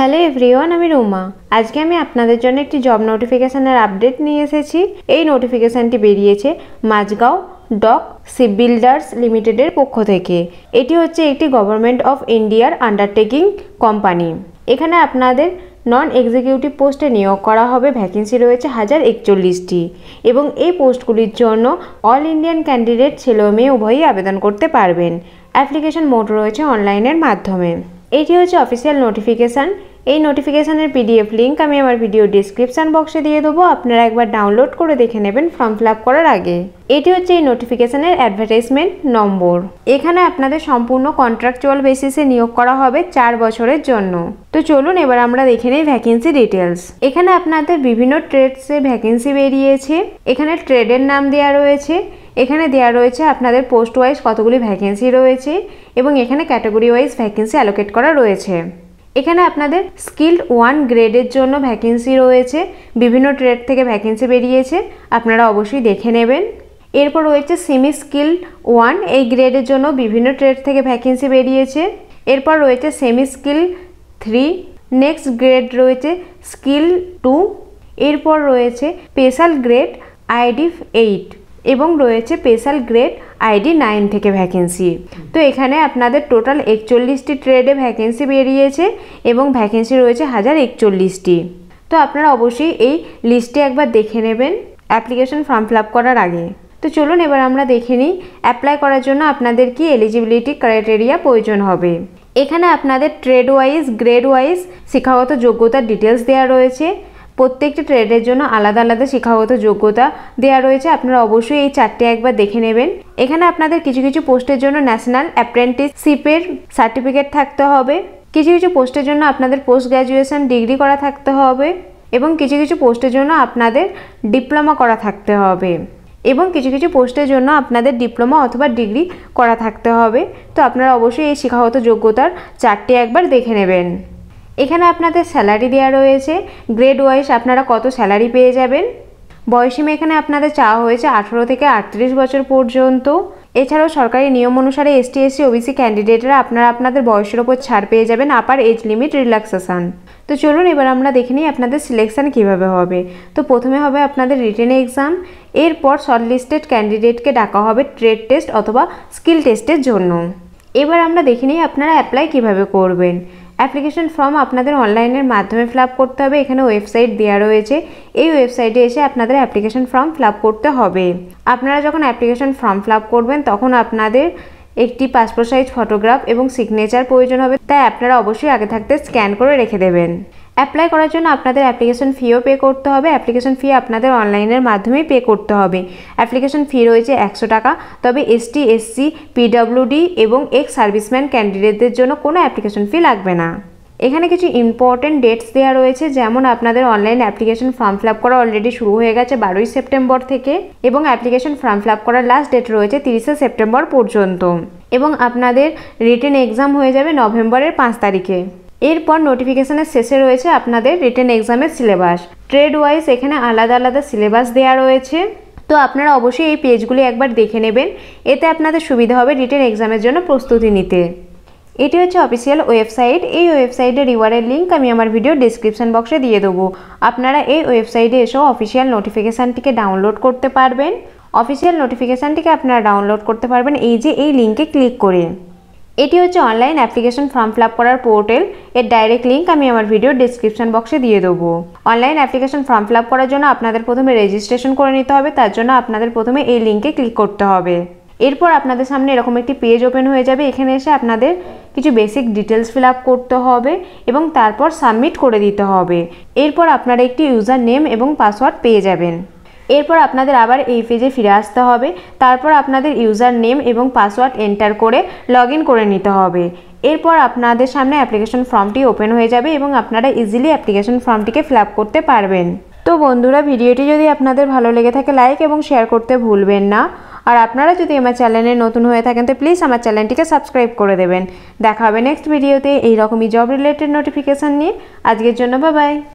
hello everyone আমি রুমা আজকে আমি আপনাদের জন্য একটি জব নোটিফিকেশানের আপডেট নিয়ে এসেছি এই নোটিফিকেশানটি বেরিয়েছে মাজগাঁও ডক শিপ বিল্ডার্স লিমিটেডের পক্ষ থেকে এটি হচ্ছে একটি গভর্নমেন্ট অফ ইন্ডিয়ার আন্ডারটেকিং কোম্পানি এখানে আপনাদের নন এক্সিকিউটিভ পোস্টে নিয়োগ করা হবে ভ্যাকেন্সি রয়েছে হাজার একচল্লিশটি এবং এই পোস্টগুলির জন্য অল ইন্ডিয়ান ক্যান্ডিডেট ছেলে মেয়ে উভয়ই আবেদন করতে পারবেন অ্যাপ্লিকেশন মোড রয়েছে অনলাইনের মাধ্যমে এইটি হচ্ছে অফিসিয়াল নোটিফিকেশান এই নোটিফিকেশানের পিডিএফ লিঙ্ক আমি আমার ভিডিও ডিসক্রিপশান বক্সে দিয়ে দেবো আপনারা একবার ডাউনলোড করে দেখে নেবেন ফর্ম ফিল করার আগে এটি হচ্ছে এই নোটিফিকেশানের অ্যাডভার্টাইজমেন্ট নম্বর এখানে আপনাদের সম্পূর্ণ কন্ট্রাকচুয়াল বেসিসে নিয়োগ করা হবে চার বছরের জন্য তো চলুন এবার আমরা দেখে নিই ভ্যাকেন্সি ডিটেলস এখানে আপনাদের বিভিন্ন ট্রেডসে ভ্যাকেন্সি বেরিয়েছে এখানে ট্রেডের নাম দেওয়া রয়েছে এখানে দেয়া রয়েছে আপনাদের পোস্ট ওয়াইজ কতগুলি ভ্যাকেন্সি রয়েছে এবং এখানে ক্যাটাগরি ওয়াইজ ভ্যাকেন্সি অ্যালোকেট করা রয়েছে এখানে আপনাদের স্কিল্ড ওয়ান গ্রেডের জন্য ভ্যাকেন্সি রয়েছে বিভিন্ন ট্রেড থেকে ভ্যাকেন্সি বেরিয়েছে আপনারা অবশ্যই দেখে নেবেন এরপর রয়েছে সেমি স্কিল ওয়ান এই গ্রেডের জন্য বিভিন্ন ট্রেড থেকে ভ্যাকেন্সি বেরিয়েছে এরপর রয়েছে semi skill three next grade রয়েছে স্কিল টু এরপর রয়েছে স্পেশাল গ্রেড আইডিফ এইট এবং রয়েছে স্পেশাল গ্রেড আইডি নাইন থেকে ভ্যাকেন্সি তো এখানে আপনাদের টোটাল একচল্লিশটি ট্রেডে ভ্যাকেন্সি বেরিয়েছে এবং ভ্যাকেন্সি রয়েছে হাজার একচল্লিশটি তো আপনারা অবশ্যই এই লিস্টে একবার দেখে নেবেন অ্যাপ্লিকেশন ফর্ম ফিল করার আগে তো চলুন এবার আমরা দেখে নিই অ্যাপ্লাই করার জন্য আপনাদের কি এলিজিবিলিটি ক্রাইটেরিয়া প্রয়োজন হবে এখানে আপনাদের ট্রেড ওয়াইজ গ্রেড ওয়াইজ শিক্ষাগত যোগ্যতার ডিটেলস দেওয়া রয়েছে প্রত্যেকটি ট্রেডের জন্য আলাদা আলাদা শিক্ষাগত যোগ্যতা দেওয়া রয়েছে আপনারা অবশ্যই এই চারটে একবার দেখে নেবেন এখানে আপনাদের কিছু কিছু পোস্টের জন্য ন্যাশনাল অ্যাপ্রেন্টিসশিপের সার্টিফিকেট থাকতে হবে কিছু কিছু পোস্টের জন্য আপনাদের পোস্ট গ্র্যাজুয়েশন ডিগ্রি করা থাকতে হবে এবং কিছু কিছু পোস্টের জন্য আপনাদের ডিপ্লোমা করা থাকতে হবে এবং কিছু কিছু পোস্টের জন্য আপনাদের ডিপ্লোমা অথবা ডিগ্রি করা থাকতে হবে তো আপনারা অবশ্যই এই শিক্ষাগত যোগ্যতার চারটি একবার দেখে নেবেন এখানে আপনাদের স্যালারি দেওয়া রয়েছে গ্রেড ওয়াইজ আপনারা কত স্যালারি পেয়ে যাবেন বয়সীমা এখানে আপনাদের চাওয়া হয়েছে আঠেরো থেকে আটত্রিশ বছর পর্যন্ত এছাড়াও সরকারি নিয়ম অনুসারে এসটি এসসি ওবিসি ক্যান্ডিডেটরা আপনারা আপনাদের বয়সের ওপর ছাড় পেয়ে যাবেন আপার এজ লিমিট রিল্যাক্সেশান তো চলুন এবার আমরা দেখে নিই আপনাদের সিলেকশান কীভাবে হবে তো প্রথমে হবে আপনাদের রিটেন এক্সাম এরপর শর্টলিস্টেড ক্যান্ডিডেটকে ডাকা হবে ট্রেড টেস্ট অথবা স্কিল টেস্টের জন্য এবার আমরা দেখে নিই আপনারা অ্যাপ্লাই কীভাবে করবেন অ্যাপ্লিকেশন ফর্ম আপনাদের অনলাইনের মাধ্যমে ফিল করতে হবে এখানে ওয়েবসাইট দেওয়া রয়েছে এই ওয়েবসাইটে এসে আপনাদের অ্যাপ্লিকেশন ফর্ম ফিল করতে হবে আপনারা যখন অ্যাপ্লিকেশন ফর্ম ফিল করবেন তখন আপনাদের একটি পাসপোর্ট সাইজ ফটোগ্রাফ এবং সিগনেচার প্রয়োজন হবে তাই আপনারা অবশ্যই আগে থাকতে স্ক্যান করে রেখে দেবেন অ্যাপ্লাই করার জন্য আপনাদের অ্যাপ্লিকেশন ফিও পে করতে হবে অ্যাপ্লিকেশন ফি আপনাদের অনলাইনের মাধ্যমেই পে করতে হবে অ্যাপ্লিকেশন ফি রয়েছে একশো টাকা তবে এসটি এসসি পিডাব্লিউডি এবং এক্স সার্ভিসম্যান ক্যান্ডিডেটদের জন্য কোনো অ্যাপ্লিকেশন ফি লাগবে না এখানে কিছু ইম্পর্টেন্ট ডেটস দেওয়া রয়েছে যেমন আপনাদের online application form fill up করা অলরেডি শুরু হয়ে গেছে বারোই সেপ্টেম্বর থেকে এবং অ্যাপ্লিকেশন ফর্ম ফিল আপ করার লাস্ট ডেট রয়েছে তিরিশে সেপ্টেম্বর পর্যন্ত এবং আপনাদের রিটেন এক্সাম হয়ে যাবে নভেম্বরের পাঁচ তারিখে এরপর নোটিফিকেশানের শেষে রয়েছে আপনাদের রিটেন এক্সামের সিলেবাস ট্রেড ওয়াইজ এখানে আলাদা আলাদা সিলেবাস দেয়া রয়েছে তো আপনারা অবশ্যই এই পেজগুলি একবার দেখে নেবেন এতে আপনাদের সুবিধা হবে রিটেন এক্সামের জন্য প্রস্তুতি নিতে এটি হচ্ছে অফিসিয়াল ওয়েবসাইট এই ওয়েবসাইটের রিওয়ার্ডের লিঙ্ক আমি আমার ভিডিও ডিসক্রিপশান বক্সে দিয়ে দেবো আপনারা এই ওয়েবসাইটে এসেও অফিসিয়াল নোটিফিকেশানটিকে ডাউনলোড করতে পারবেন অফিসিয়াল নোটিফিকেশানটিকে আপনারা ডাউনলোড করতে পারবেন এই যে এই লিঙ্কে ক্লিক করে এটি হচ্ছে অনলাইন অ্যাপ্লিকেশন ফর্ম ফিল করার পোর্টাল এর ডাইরেক্ট লিঙ্ক আমি আমার ভিডিও ডিসক্রিপশন বক্সে দিয়ে দেবো অনলাইন অ্যাপ্লিকেশন ফর্ম ফিল করার জন্য আপনাদের প্রথমে রেজিস্ট্রেশন করে নিতে হবে তার জন্য আপনাদের প্রথমে এই লিঙ্কে ক্লিক করতে হবে এরপর আপনাদের সামনে এরকম একটি পেজ ওপেন হয়ে যাবে এখানে এসে আপনাদের কিছু বেসিক ডিটেলস ফিল করতে হবে এবং তারপর সাবমিট করে দিতে হবে এরপর আপনারা একটি ইউজার নেম এবং পাসওয়ার্ড পেয়ে যাবেন এরপর আপনাদের আবার এই পেজে ফিরে আসতে হবে তারপর আপনাদের ইউজার নেম এবং পাসওয়ার্ড এন্টার করে লগ করে নিতে হবে এরপর আপনাদের সামনে অ্যাপ্লিকেশন ফর্মটি ওপেন হয়ে যাবে এবং আপনারা ইজিলি অ্যাপ্লিকেশন ফর্মটিকে ফিল করতে পারবেন তো বন্ধুরা ভিডিওটি যদি আপনাদের ভালো লেগে থাকে লাইক এবং শেয়ার করতে ভুলবেন না আর আপনারা যদি আমার চ্যানেলে নতুন হয়ে থাকেন তো প্লিজ আমার চ্যানেলটিকে সাবস্ক্রাইব করে দেবেন দেখা হবে নেক্সট ভিডিওতে এইরকমই জব রিলেটেড নোটিফিকেশান নিয়ে আজকের জন্য বাবাই